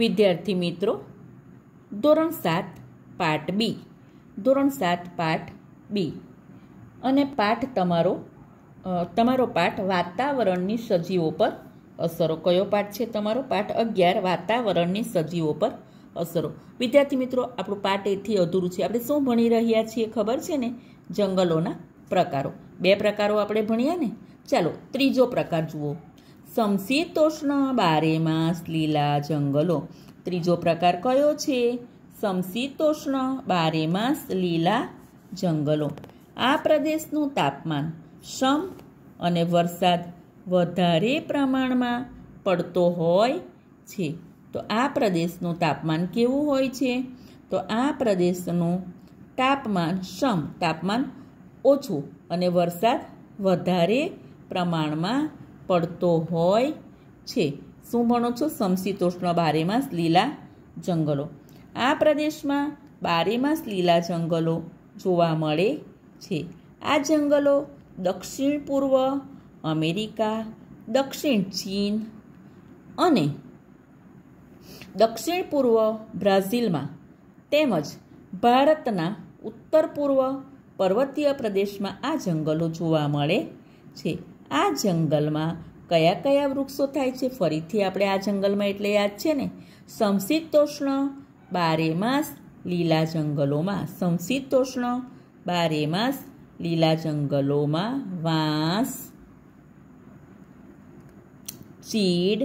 વિદ્યાર્થી મિત્રો ધોરણ સાત પાઠ બી ધોરણ સાત પાઠ બી અને પાઠ તમારો તમારો પાઠ વાતાવરણની સજીવો પર અસરો કયો પાઠ છે તમારો પાઠ અગિયાર વાતાવરણની સજીવો પર અસરો વિદ્યાર્થી મિત્રો આપણું પાઠ એથી અધૂરું છે આપણે શું ભણી રહ્યા છીએ ખબર છે ને જંગલોના પ્રકારો બે પ્રકારો આપણે ભણ્યા ને ચાલો ત્રીજો પ્રકાર જુઓ સમશીતોષ્ણ બારેમાસ લીલા જંગલો ત્રીજો પ્રકાર કયો છે સમશીતોષ્ણ બારેમાસ લીલા જંગલો આ પ્રદેશનું તાપમાન સમ અને વરસાદ વધારે પ્રમાણમાં પડતો હોય છે તો આ પ્રદેશનું તાપમાન કેવું હોય છે તો આ પ્રદેશનું તાપમાન સમ તાપમાન ઓછું અને વરસાદ વધારે પ્રમાણમાં પડતો હોય છે શું ભણો છો સમશીતોષ્ણ બારેમાસ લીલા જંગલો આ પ્રદેશમાં બારેમાસ લીલા જંગલો જોવા મળે છે આ જંગલો દક્ષિણ પૂર્વ અમેરિકા દક્ષિણ ચીન અને દક્ષિણ પૂર્વ બ્રાઝિલમાં તેમજ ભારતના ઉત્તર પૂર્વ પર્વતીય પ્રદેશમાં આ જંગલો જોવા મળે છે આ જંગલમાં કયા કયા વૃક્ષો થાય છે ફરીથી આપણે આ જંગલમાં એટલે યાદ છે ને સમશીતોષ્ણ બારેમાસ લીલા જંગલોમાં સમશીતોષ્ણ બારેમાસ લીલા જંગલોમાં વાંસ ચીડ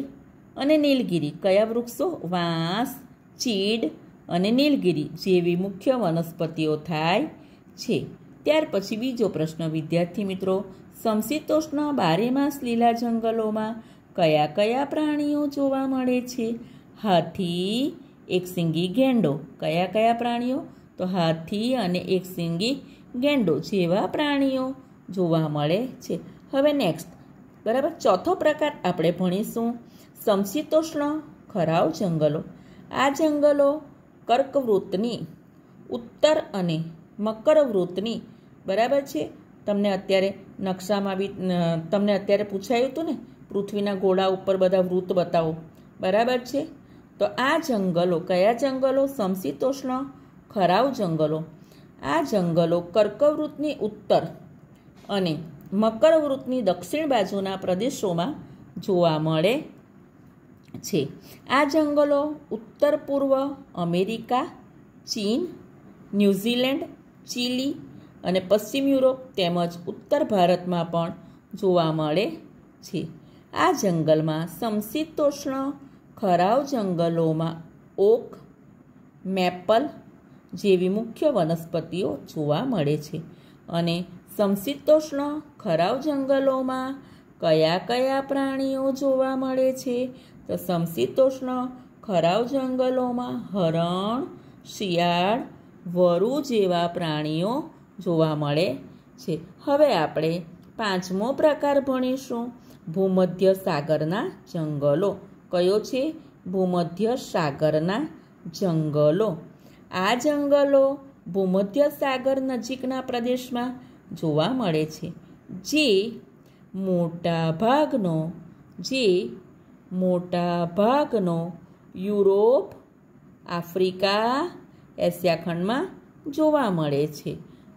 અને નીલગીરી કયા વૃક્ષો વાંસ ચીડ અને નીલગીરી જેવી મુખ્ય વનસ્પતિઓ થાય છે ત્યાર પછી બીજો પ્રશ્ન વિદ્યાર્થી મિત્રો સમશીતોષ્ણ બારેમાસ લીલા જંગલોમાં કયા કયા પ્રાણીઓ જોવા મળે છે હાથી એક સિંગી ગેંડો કયા કયા પ્રાણીઓ તો હાથી અને એક સિંગી ગેંડો જેવા પ્રાણીઓ જોવા મળે છે હવે નેક્સ્ટ બરાબર ચોથો પ્રકાર આપણે ભણીશું સમશીતોષ્ણ ખરાવ જંગલો આ જંગલો કર્કવૃતની ઉત્તર અને મકરવૃતની બરાબર છે તમને અત્યારે નકશામાં બી તમને અત્યારે પૂછાયું હતું ને પૃથ્વીના ઘોડા ઉપર બધા વૃત્ત બતાવો બરાબર છે તો આ જંગલો કયા જંગલો સમશીતોષ્ણ ખરાવ જંગલો આ જંગલો કર્કવૃતની ઉત્તર અને મકરવૃત્તની દક્ષિણ બાજુના પ્રદેશોમાં જોવા મળે છે આ જંગલો ઉત્તર પૂર્વ અમેરિકા ચીન ન્યૂઝીલેન્ડ ચીલી અને પશ્ચિમ યુરોપ તેમજ ઉત્તર ભારતમાં પણ જોવા મળે છે આ જંગલમાં સમશીતોષ્ણ ખરાવ જંગલોમાં ઓક મેપલ જેવી મુખ્ય વનસ્પતિઓ જોવા મળે છે અને સમશીતોષ્ણ ખરાવ જંગલોમાં કયા કયા પ્રાણીઓ જોવા મળે છે તો સમશીતોષ્ણ ખરાવ જંગલોમાં હરણ શિયાળ વરુ જેવા પ્રાણીઓ જોવા મળે છે હવે આપણે પાંચમો પ્રકાર ભણીશું ભૂમધ્ય સાગરના જંગલો કયો છે ભૂમધ્ય સાગરના જંગલો આ જંગલો ભૂમધ્ય સાગર નજીકના પ્રદેશમાં જોવા મળે છે જે મોટા ભાગનો જે મોટા ભાગનો યુરોપ આફ્રિકા એશિયા ખંડમાં જોવા મળે છે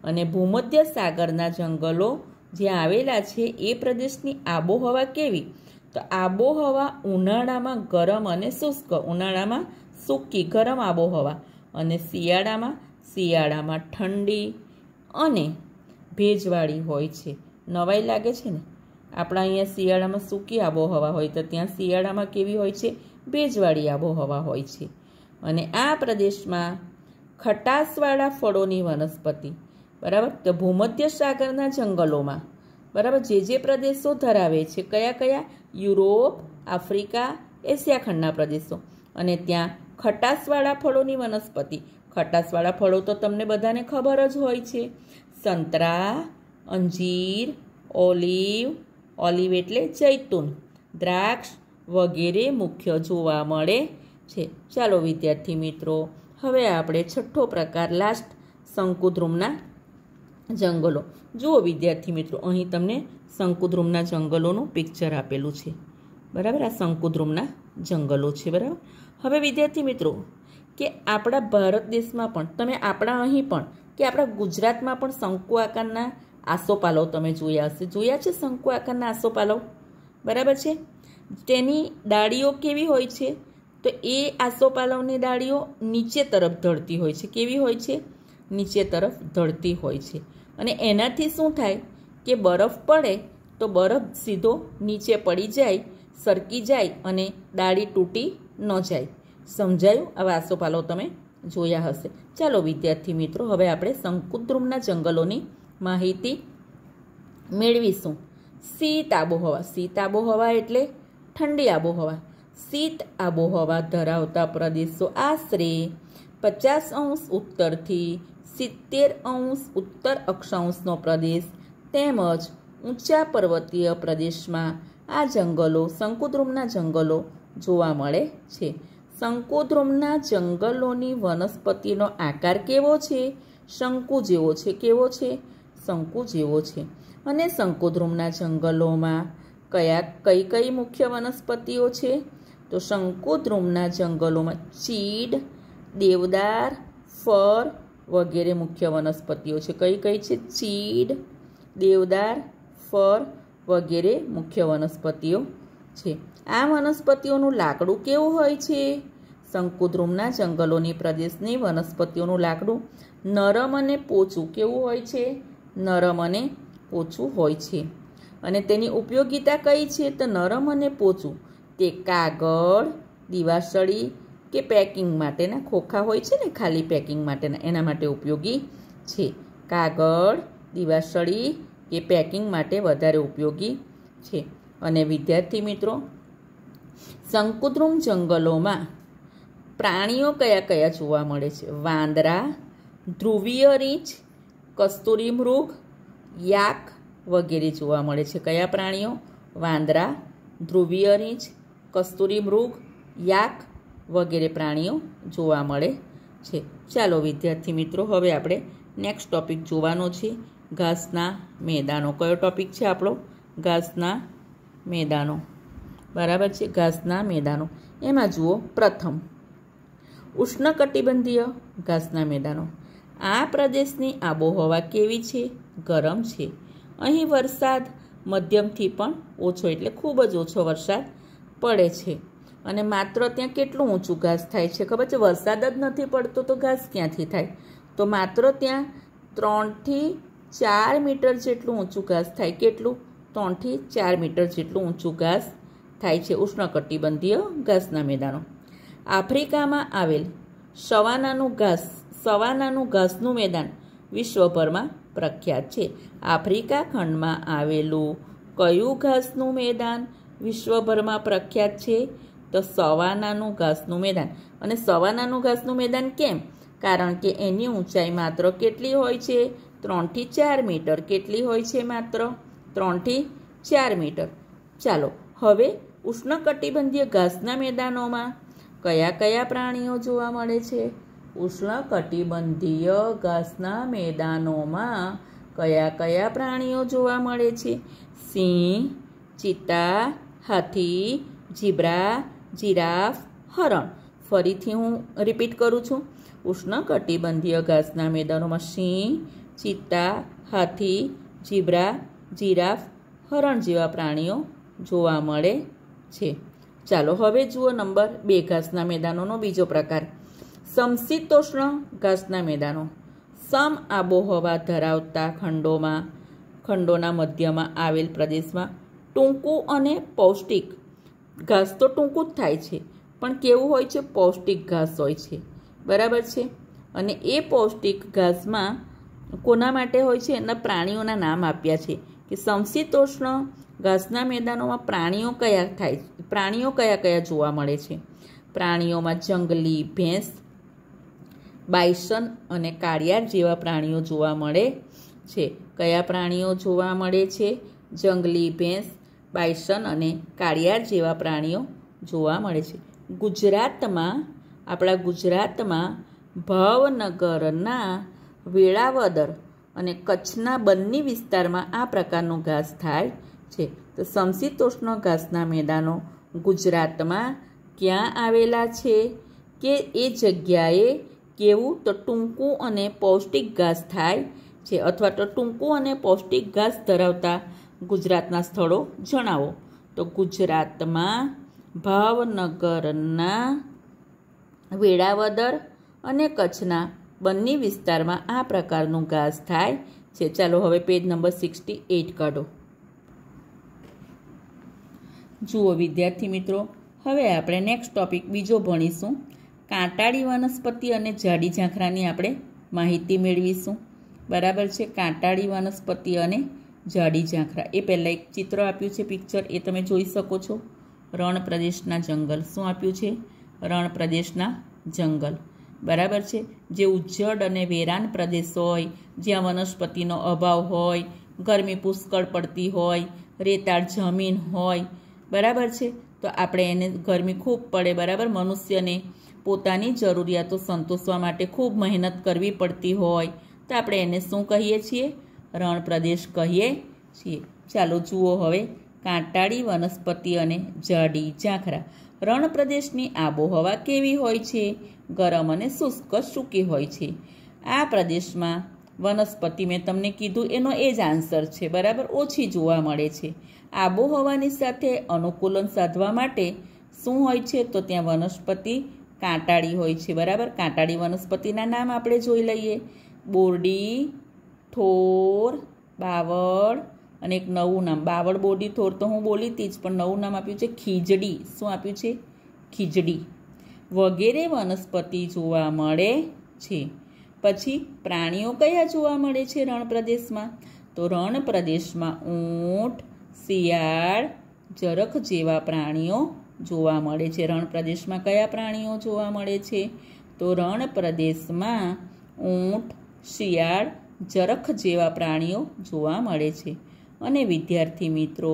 અને ભૂમધ્ય સાગરના જંગલો જે આવેલા છે એ પ્રદેશની આબોહવા કેવી તો આબોહવા ઉનાળામાં ગરમ અને શુષ્ક ઉનાળામાં સૂકી ગરમ આબોહવા અને શિયાળામાં શિયાળામાં ઠંડી અને ભેજવાળી હોય છે નવાઈ લાગે છે ને આપણા અહીંયા શિયાળામાં સૂકી આબોહવા હોય તો ત્યાં શિયાળામાં કેવી હોય છે ભેજવાળી આબોહવા હોય છે અને આ પ્રદેશમાં ખટાશવાળા ફળોની વનસ્પતિ બરાબર તો ભૂમધ્ય સાગરના જંગલોમાં બરાબર જે જે પ્રદેશો ધરાવે છે કયા કયા યુરોપ આફ્રિકા એશિયા ખંડના પ્રદેશો અને ત્યાં ખટાશવાળા ફળોની વનસ્પતિ ખટાશવાળા ફળો તો તમને બધાને ખબર જ હોય છે સંતરા અંજીર ઓલિવ ઓલિવ એટલે જૈતુન દ્રાક્ષ વગેરે મુખ્ય જોવા મળે છે ચાલો વિદ્યાર્થી મિત્રો હવે આપણે છઠ્ઠો પ્રકાર લાસ્ટ શંકુદ્રુમના જંગલો જુઓ વિદ્યાર્થી મિત્રો અહીં તમને શંકુદ્રુમના જંગલોનું પિક્ચર આપેલું છે બરાબર આ શંકુદ્રુમના જંગલો છે બરાબર હવે વિદ્યાર્થી મિત્રો કે આપણા ભારત દેશમાં પણ તમે આપણા અહીં પણ કે આપણા ગુજરાતમાં પણ શંકુ આકારના આસોપાલવ તમે જોયા હશે જોયા છે શંકુ આકારના આસોપાલવ બરાબર છે તેની ડાળીઓ કેવી હોય છે તો એ આસોપાલવની ડાળીઓ નીચે તરફ ધળતી હોય છે કેવી હોય છે નીચે તરફ ધળતી હોય છે અને એનાથી શું થાય કે બરફ પડે તો બરફ સીધો નીચે પડી જાય સરકી જાય અને દાળી તૂટી ન જાય સમજાયું આવા આસોપાલો તમે જોયા હશે ચાલો વિદ્યાર્થી મિત્રો હવે આપણે શંકુદ્રુમના જંગલોની માહિતી મેળવીશું શીત આબોહવા શીત આબોહવા એટલે ઠંડી આબોહવા શીત આબોહવા ધરાવતા પ્રદેશો આશરે પચાસ અંશ ઉત્તરથી સિત્તેર અંશ ઉત્તર અક્ષાંશનો પ્રદેશ તેમજ ઊંચા પર્વતીય પ્રદેશમાં આ જંગલો શંકુદ્રુમના જંગલો જોવા મળે છે શંકુદ્રુમના જંગલોની વનસ્પતિનો આકાર કેવો છે શંકુ જેવો છે કેવો છે શંકુ જેવો છે અને શંકુદ્રુમના જંગલોમાં કયા કઈ કઈ મુખ્ય વનસ્પતિઓ છે તો શંકુદ્રુમના જંગલોમાં ચીડ દેવદાર ફર વગેરે મુખ્ય વનસ્પતિઓ છે કઈ કઈ છે ચીડ દેવદાર ફર વગેરે મુખ્ય વનસ્પતિઓ છે આ વનસ્પતિઓનું લાકડું કેવું હોય છે શંકુદ્રુમના જંગલોની પ્રદેશની વનસ્પતિઓનું લાકડું નરમ અને પોચું કેવું હોય છે નરમ અને પોચું હોય છે અને તેની ઉપયોગિતા કઈ છે તો નરમ અને પોચું તે કાગળ દિવાસળી કે પેકિંગ માટેના ખોખા હોય છે ને ખાલી પેકિંગ માટેના એના માટે ઉપયોગી છે કાગળ દિવાસળી કે પેકિંગ માટે વધારે ઉપયોગી છે અને વિદ્યાર્થી મિત્રો શંકુદ્રુમ જંગલોમાં પ્રાણીઓ કયા કયા જોવા મળે છે વાંદરા ધ્રુવીય રીંછ કસ્તુરી મૃગ યાક વગેરે જોવા મળે છે કયા પ્રાણીઓ વાંદરા ધ્રુવીય રીંછ કસ્તુરી મૃગ યાક વગેરે પ્રાણીઓ જોવા મળે છે ચાલો વિદ્યાર્થી મિત્રો હવે આપણે નેક્સ્ટ ટોપિક જોવાનો છે ઘાસના મેદાનો કયો ટોપિક છે આપણો ઘાસના મેદાનો બરાબર છે ઘાસના મેદાનો એમાં જુઓ પ્રથમ ઉષ્ણકટિબંધીય ઘાસના મેદાનો આ પ્રદેશની આબોહવા કેવી છે ગરમ છે અહીં વરસાદ મધ્યમથી પણ ઓછો એટલે ખૂબ જ ઓછો વરસાદ પડે છે અને માત્ર ત્યાં કેટલું ઊંચું ઘાસ થાય છે ખબર છે વરસાદ જ નથી પડતો તો ઘાસ ક્યાંથી થાય તો માત્ર ત્યાં ત્રણથી ચાર મીટર જેટલું ઊંચું ઘાસ થાય કેટલું ત્રણથી ચાર મીટર જેટલું ઊંચું ઘાસ થાય છે ઉષ્ણકટિબંધીય ઘાસના મેદાનો આફ્રિકામાં આવેલ સવાનાનું ઘાસ સવાનાનું ઘાસનું મેદાન વિશ્વભરમાં પ્રખ્યાત છે આફ્રિકા ખંડમાં આવેલું કયું ઘાસનું મેદાન વિશ્વભરમાં પ્રખ્યાત છે તો સવાનાનું ઘાસનું મેદાન અને સવાનાનું ઘાસનું મેદાન કેમ કારણ કે એની ઊંચાઈ માત્ર કેટલી હોય છે ત્રણથી ચાર મીટર કેટલી હોય છે માત્ર ત્રણથી ચાર મીટર ચાલો હવે ઉષ્ણકટિબંધીય ઘાસના મેદાનોમાં કયા કયા પ્રાણીઓ જોવા મળે છે ઉષ્ણકટિબંધીય ઘાસના મેદાનોમાં કયા કયા પ્રાણીઓ જોવા મળે છે સિંહ ચિત્તા હાથી જીબ્રા જિરાફ હરણ ફરીથી હું રિપીટ કરું છું ઉષ્ણકટિબંધીય ઘાસના મેદાનોમાં સિંહ ચિત્તા હાથી જીબ્રા જીરાફ હરણ જેવા પ્રાણીઓ જોવા મળે છે ચાલો હવે જુઓ નંબર બે ઘાસના મેદાનોનો બીજો પ્રકાર સમશીતોષ્ણ ઘાસના મેદાનો સમ આબોહવા ધરાવતા ખંડોમાં ખંડોના મધ્યમાં આવેલ પ્રદેશમાં ટૂંકું અને પૌષ્ટિક ઘાસ તો ટૂંકું જ થાય છે પણ કેવું હોય છે પૌષ્ટિક ઘાસ હોય છે બરાબર છે અને એ પૌષ્ટિક ઘાસમાં કોના માટે હોય છે એના પ્રાણીઓના નામ આપ્યા છે કે સમશીતોષ્ણ ઘાસના મેદાનોમાં પ્રાણીઓ કયા થાય પ્રાણીઓ કયા કયા જોવા મળે છે પ્રાણીઓમાં જંગલી ભેંસ બાયસન અને કાળિયાર જેવા પ્રાણીઓ જોવા મળે છે કયા પ્રાણીઓ જોવા મળે છે જંગલી ભેંસ બાયસન અને કાળિયાર જેવા પ્રાણીઓ જોવા મળે છે ગુજરાતમાં આપણા ગુજરાતમાં ભાવનગરના વેળાવદર અને કચ્છના બંને વિસ્તારમાં આ પ્રકારનો ઘાસ થાય છે તો સમશીતોષ્ણ ઘાસના મેદાનો ગુજરાતમાં ક્યાં આવેલા છે કે એ જગ્યાએ કેવું તો ટૂંકું અને પૌષ્ટિક ઘાસ થાય છે અથવા તો ટૂંકું અને પૌષ્ટિક ઘાસ ધરાવતા ગુજરાતના સ્થળો જણાવો તો ગુજરાતમાં ભાવનગરના વેળાવદર અને કચ્છના બંને વિસ્તારમાં આ પ્રકારનું ઘાસ થાય છે ચાલો હવે પેજ નંબર સિક્સટી એઇટ કાઢો જુઓ વિદ્યાર્થી મિત્રો હવે આપણે નેક્સ્ટ ટોપિક બીજો ભણીશું કાંટાળી વનસ્પતિ અને જાડી ઝાંખરાની આપણે માહિતી મેળવીશું બરાબર છે કાંટાળી વનસ્પતિ અને જાડી ઝાંખરા એ પહેલાં એક ચિત્ર આપ્યું છે પિક્ચર એ તમે જોઈ શકો છો રણ પ્રદેશના જંગલ શું આપ્યું છે રણ પ્રદેશના જંગલ બરાબર છે જે ઉજ્જડ અને વેરાન પ્રદેશ હોય જ્યાં વનસ્પતિનો અભાવ હોય ગરમી પુષ્કળ પડતી હોય રેતાળ જમીન હોય બરાબર છે તો આપણે એને ગરમી ખૂબ પડે બરાબર મનુષ્યને પોતાની જરૂરિયાતો સંતોષવા માટે ખૂબ મહેનત કરવી પડતી હોય તો આપણે એને શું કહીએ છીએ રણ પ્રદેશ કહીએ છીએ ચાલો જુઓ હવે કાંટાળી વનસ્પતિ અને જાડી ઝાંખરા રણ પ્રદેશની આબોહવા કેવી હોય છે ગરમ અને શુષ્ક સૂકી હોય છે આ પ્રદેશમાં વનસ્પતિ મેં તમને કીધું એનો એ જ આન્સર છે બરાબર ઓછી જોવા મળે છે આબોહવાની સાથે અનુકૂલન સાધવા માટે શું હોય છે તો ત્યાં વનસ્પતિ કાંટાળી હોય છે બરાબર કાંટાળી વનસ્પતિના નામ આપણે જોઈ લઈએ બોરડી થોર બાવળ અને એક નવું નામ બાવળ બોડી થોર તો હું બોલી હતી જ પણ નવું નામ આપ્યું છે ખીજડી શું આપ્યું છે ખીજડી વગેરે વનસ્પતિ જોવા મળે છે પછી પ્રાણીઓ કયા જોવા મળે છે રણ પ્રદેશમાં તો રણ પ્રદેશમાં ઊંટ શિયાળ જરખ જેવા પ્રાણીઓ જોવા મળે છે રણ પ્રદેશમાં કયા પ્રાણીઓ જોવા મળે છે તો રણ પ્રદેશમાં ઊંટ શિયાળ જરખ જેવા પ્રાણીઓ જોવા મળે છે અને વિદ્યાર્થી મિત્રો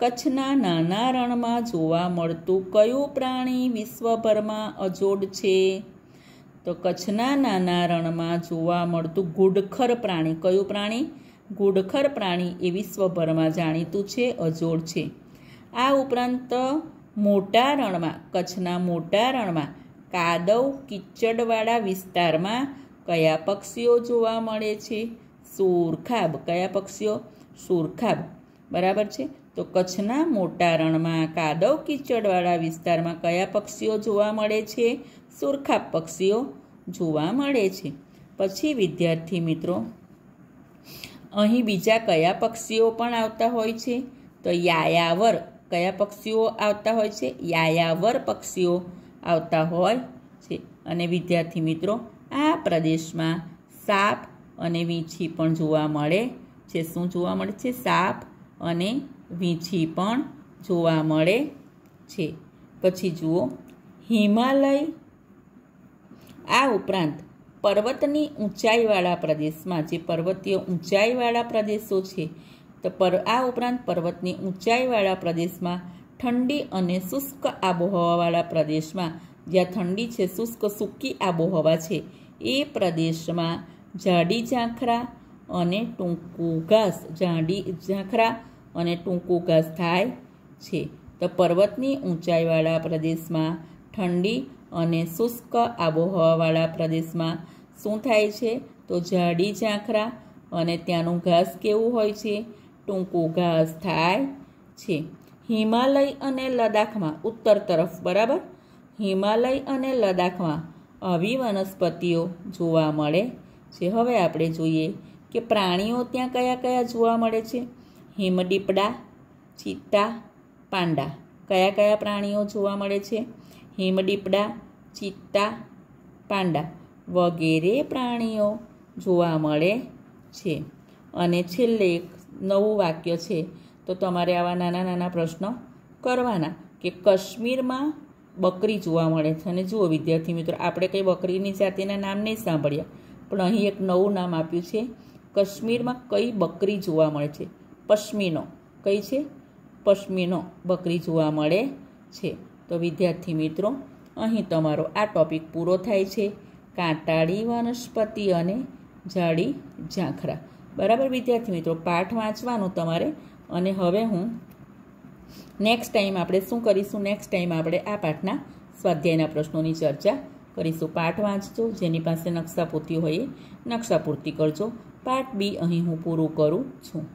કચ્છના નાના રણમાં જોવા મળતું કયું પ્રાણી વિશ્વભરમાં અજોડ છે તો કચ્છના નાના રણમાં જોવા મળતું ગુડખર પ્રાણી કયું પ્રાણી ગુડખર પ્રાણી એ વિશ્વભરમાં જાણીતું છે અજોડ છે આ ઉપરાંત મોટા રણમાં કચ્છના મોટા રણમાં કાદવ કીચડવાળા વિસ્તારમાં કયા પક્ષીઓ જોવા મળે છે સુરખાબ કયા પક્ષીઓ સુરખાબ બરાબર છે તો કચ્છના મોટા રણમાં કાદવ કીચડવાળા વિસ્તારમાં કયા પક્ષીઓ જોવા મળે છે સુરખાબ પક્ષીઓ જોવા મળે છે પછી વિદ્યાર્થી મિત્રો અહીં બીજા કયા પક્ષીઓ પણ આવતા હોય છે તો યાયાવર કયા પક્ષીઓ આવતા હોય છે યાયાવર પક્ષીઓ આવતા હોય છે અને વિદ્યાર્થી મિત્રો આ પ્રદેશમાં સાપ અને વીંછી પણ જોવા મળે છે શું જોવા મળે છે સાપ અને વીંછી પણ જોવા મળે છે પછી જુઓ હિમાલય આ ઉપરાંત પર્વતની ઊંચાઈવાળા પ્રદેશમાં જે પર્વતીય ઊંચાઈવાળા પ્રદેશો છે તો પર આ ઉપરાંત પર્વતની ઊંચાઈવાળા પ્રદેશમાં ઠંડી અને શુષ્ક આબોહવાવાળા પ્રદેશમાં જ્યાં ઠંડી છે શુષ્ક સૂકી આબોહવા છે એ પ્રદેશમાં જાડી ઝાંખરા અને ટૂંકું ઘાસ જાડી ઝાંખરા અને ટૂંકું ઘાસ થાય છે તો પર્વતની ઊંચાઈવાળા પ્રદેશમાં ઠંડી અને શુષ્ક આબોહવાવાળા પ્રદેશમાં શું થાય છે તો જાડી ઝાંખરા અને ત્યાંનું ઘાસ કેવું હોય છે ટૂંકું ઘાસ થાય છે હિમાલય અને લદાખમાં ઉત્તર તરફ બરાબર હિમાલય અને લદાખમાં આવી વનસ્પતિઓ જોવા મળે છે હવે આપણે જોઈએ કે પ્રાણીઓ ત્યાં કયા કયા જોવા મળે છે હિમદીપડા ચિત્તા પાંડા કયા કયા પ્રાણીઓ જોવા મળે છે હિમદીપડા ચિત્તા પાંડા વગેરે પ્રાણીઓ જોવા મળે છે અને છેલ્લે એક નવું વાક્ય છે તો તમારે આવા નાના નાના પ્રશ્નો કરવાના કે કાશ્મીરમાં બકરી જોવા મળે છે અને જુઓ વિદ્યાર્થી મિત્રો આપણે કંઈ બકરીની જાતિના નામ નહીં સાંભળ્યા પણ અહીં એક નવું નામ આપ્યું છે કાશ્મીરમાં કઈ બકરી જોવા મળે છે પશ્મિનો કઈ છે પશ્મિનો બકરી જોવા મળે છે તો વિદ્યાર્થી મિત્રો અહીં તમારો આ ટોપિક પૂરો થાય છે કાંટાળી વનસ્પતિ અને જાડી ઝાંખરા બરાબર વિદ્યાર્થી મિત્રો પાઠ વાંચવાનો તમારે અને હવે હું નેક્સ્ટ ટાઈમ આપણે શું કરીશું નેક્સ્ટ ટાઈમ આપણે આ પાઠના સ્વાધ્યાયના પ્રશ્નોની ચર્ચા કરીશું પાઠ વાંચજો જેની પાસે નકશા પૂરતી હોય એ નકશા પૂરતી કરજો પાઠ બી અહીં હું પૂરું કરું છું